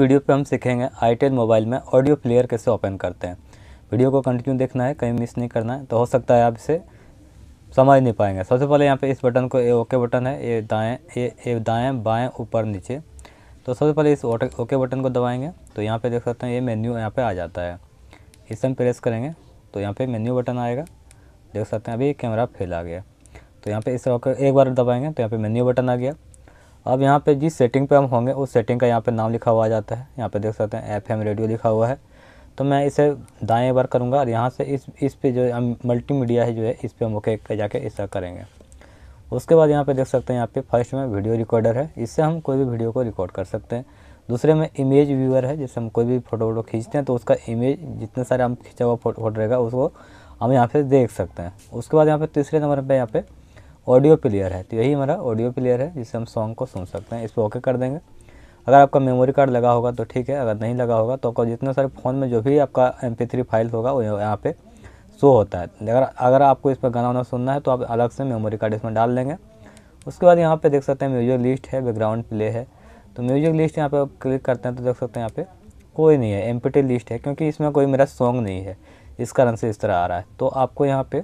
video पे हम सीखेंगे आई मोबाइल में ऑडियो प्लेयर कैसे ओपन करते हैं वीडियो को कंटिन्यू देखना है कहीं मिस नहीं करना है तो हो सकता है आप इसे समझ नहीं पाएंगे सबसे पहले यहाँ पे इस बटन को ए ओके बटन है ये दाएँ ए ए दाएँ बाएँ ऊपर नीचे तो सबसे पहले इस ओके बटन को दबाएँगे तो यहाँ पर देख सकते हैं ये मेन्यू यहाँ पर आ जाता है इसे हम प्रेस करेंगे तो यहाँ पर मेन्यू बटन आएगा देख सकते हैं अभी कैमरा फेल आ गया तो यहाँ पे इस एक बार दबाएंगे तो यहाँ पे मेन्यू बटन आ गया अब यहाँ पे जिस सेटिंग पे हम होंगे उस सेटिंग का यहाँ पे नाम लिखा हुआ आ जाता है यहाँ पे देख सकते हैं एफ रेडियो लिखा हुआ है तो मैं इसे दाएँ बार करूँगा और यहाँ से इस इस पे जो हम मल्टीमीडिया है जो है इस पर हम ओके जाके ऐसा करेंगे उसके बाद यहाँ पे देख सकते हैं यहाँ पे फर्स्ट में वीडियो रिकॉर्डर है इससे हम कोई भी वीडियो को रिकॉर्ड कर सकते हैं दूसरे में इमेज व्यूअर है जैसे हम कोई भी फ़ोटो वोटो खींचते हैं तो उसका इमेज जितने सारे हम खींचा हुआ फोटो रहेगा उसको हम यहाँ पर देख सकते हैं उसके बाद यहाँ पर तीसरे नंबर पर यहाँ पर ऑडियो प्लेयर है तो यही हमारा ऑडियो प्लेयर है जिससे हम सॉन्ग को सुन सकते हैं इस पर ओके कर देंगे अगर आपका मेमोरी कार्ड लगा होगा तो ठीक है अगर नहीं लगा होगा तो आपका जितना सारे फ़ोन में जो भी आपका एम पी फाइल होगा वो यहाँ पर शो होता है अगर अगर आपको इस पर गाना वाना सुनना है तो आप अलग से मेमोरी कार्ड इसमें डाल लेंगे उसके बाद यहाँ पर देख सकते हैं म्यूजिक लिस्ट है बैकग्राउंड प्ले है तो म्यूजिक लिस्ट यहाँ पर आप क्लिक करते हैं तो देख सकते हैं यहाँ पर कोई नहीं है एम लिस्ट है क्योंकि इसमें कोई मेरा सॉन्ग नहीं है इस कारण से इस तरह आ रहा है तो आपको यहाँ पे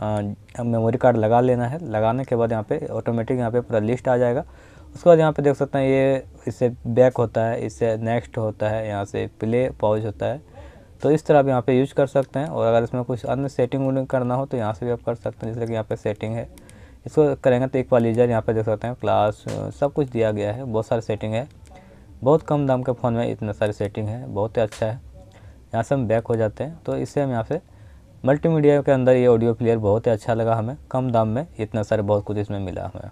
मेमोरी कार्ड लगा लेना है लगाने के बाद यहाँ पे ऑटोमेटिक यहाँ पे पूरा लिस्ट आ जाएगा उसके बाद यहाँ पे देख सकते हैं ये इससे बैक होता है इससे नेक्स्ट होता है यहाँ से प्ले पॉज होता है तो इस तरह आप यहाँ पे यूज कर सकते हैं और अगर इसमें कुछ अन्य सेटिंग करना हो तो यहाँ से भी आप कर सकते हैं जैसे कि यहाँ पर सेटिंग है इसको करेंगे तो एक पालीजर यहाँ पर देख सकते हैं क्लास सब कुछ दिया गया है बहुत सारे सेटिंग है बहुत कम दाम के फ़ोन में इतना सारे सेटिंग है बहुत ही अच्छा है यहाँ से हम बैक हो जाते हैं तो इससे हम यहाँ से मल्टीमीडिया के अंदर ये ऑडियो प्लेयर बहुत ही अच्छा लगा हमें कम दाम में इतना सारे बहुत कुछ इसमें मिला हमें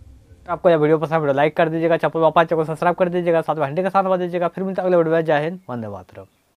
तो आपको यह वीडियो पसंद वीडियो लाइक तो कर दीजिएगा चप्पल वापस चैनल सब्सक्राइब कर दीजिएगा साथ में घंटे के साथ बता दीजिएगा फिर मिलता अगले वीडियो जय हिंद वंदे मातरम